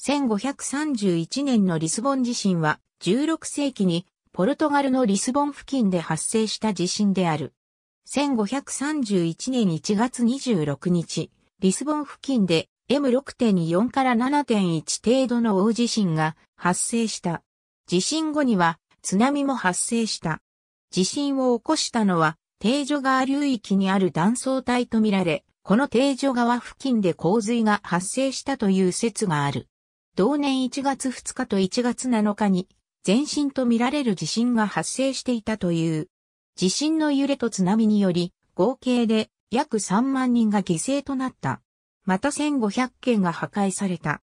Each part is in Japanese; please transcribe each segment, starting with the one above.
1531年のリスボン地震は16世紀にポルトガルのリスボン付近で発生した地震である。1531年1月26日、リスボン付近で M6.4 から7.1程度の大地震が発生した。地震後には津波も発生した。地震を起こしたのは、定所川流域にある断層帯とみられ、この定所川付近で洪水が発生したという説がある。同年1月2日と1月7日に前震とみられる地震が発生していたという。地震の揺れと津波により合計で約3万人が犠牲となった。また1500件が破壊された。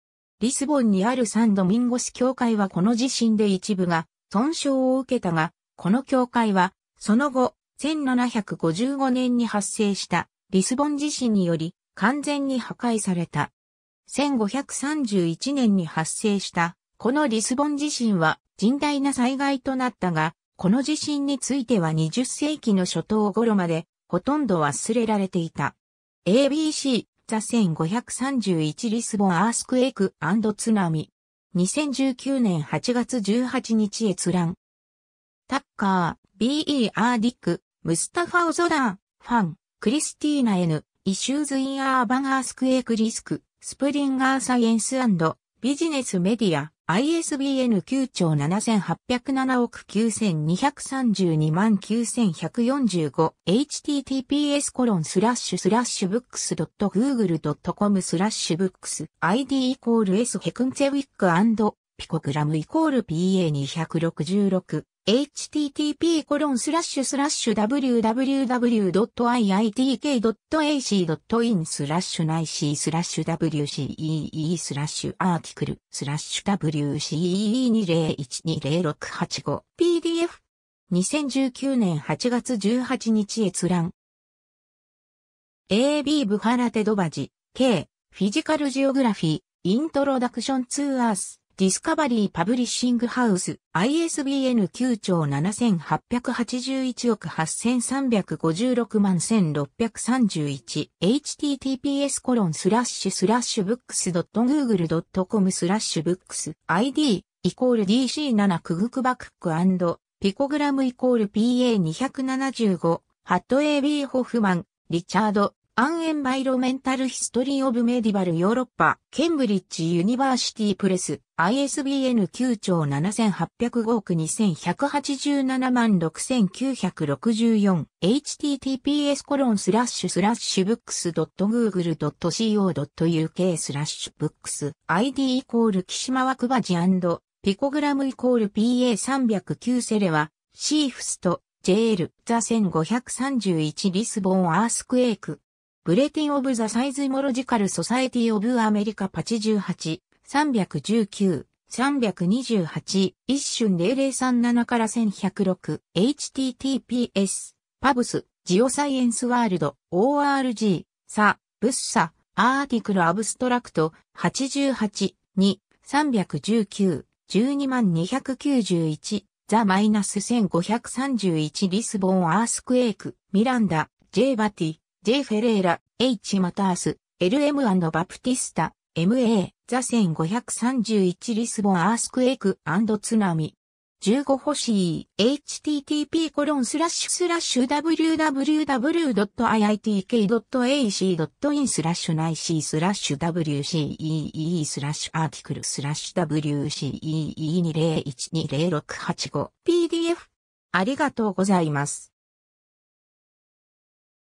リスボンにあるサンドミンゴス教会はこの地震で一部が損傷を受けたが、この教会はその後1755年に発生したリスボン地震により完全に破壊された。1531年に発生した、このリスボン地震は甚大な災害となったが、この地震については20世紀の初頭頃まで、ほとんど忘れられていた。ABC、ザ1531リスボンアースクエイク津波。2019年8月18日閲覧。タッカー、B.E.R. ディック、ムスタファ・オゾダーファン、クリスティーナ N、イシューズ・イン・アーバン・アースクエイク・リスク。スプリンガーサイエンスビジネスメディア ISBN 9兆7807億9232万 9145https コロンスラッシュスラッシュブックス .google.com スラッシュブックス ID イコール S ヘクンツェウィックピコグラムイコール PA266 http://www.iitk.ac.in スラッシュない c スラッシュ wcee スラッシュアーティクルスラッシュ wcee20120685 pdf 2019年8月18日閲覧 AB ブハラテドバジ K フィジカルジオグラフィーイントロダクションツーアースディスカバリーパブリッシングハウス ISBN 9兆7881億8356万 1631https コロンスラッシュスラッシュブックス .google.com スラッシュブックス ID イコール DC7 クグクバクックピコグラムイコール PA275 ハット AB ホフマンリチャードアンエンバイロメンタルヒストリーオブメディバルヨーロッパ、ケンブリッジユニバーシティプレス、ISBN 9兆7805億2187万 6964, https コロンスラッシュスラッシュブックスドット .google.co.uk スラッシュブックス、ID イコール岸間枠バジピコグラムイコール PA309 セレは、シーフスと、JL、ザ1531リスボンアースクエイク、ブレティン・オブ・ザ・サイズ・モロジカル・ソサエティ・オブ・アメリカ88、319、328、一瞬0037から1106、https、パブス、ジオサイエンスワールド、org、サ、ブッサ、アーティクル・アブストラクト、88、2、319、12291、ザ・マイナス1531リスボン・アースクエイク、ミランダ、ジェイ・バティ、J. フェレーラ、H. マタース、LM& バプティスタ、MA、ザ1531リスボンアースクエイク津波。15星 http コロンスラッシュスラッシュ www.iitk.ac.in スラッシュ内 c スラッシュ wcee スラッシュアーティクルスラッシュ wcee20120685 pdf ありがとうございます。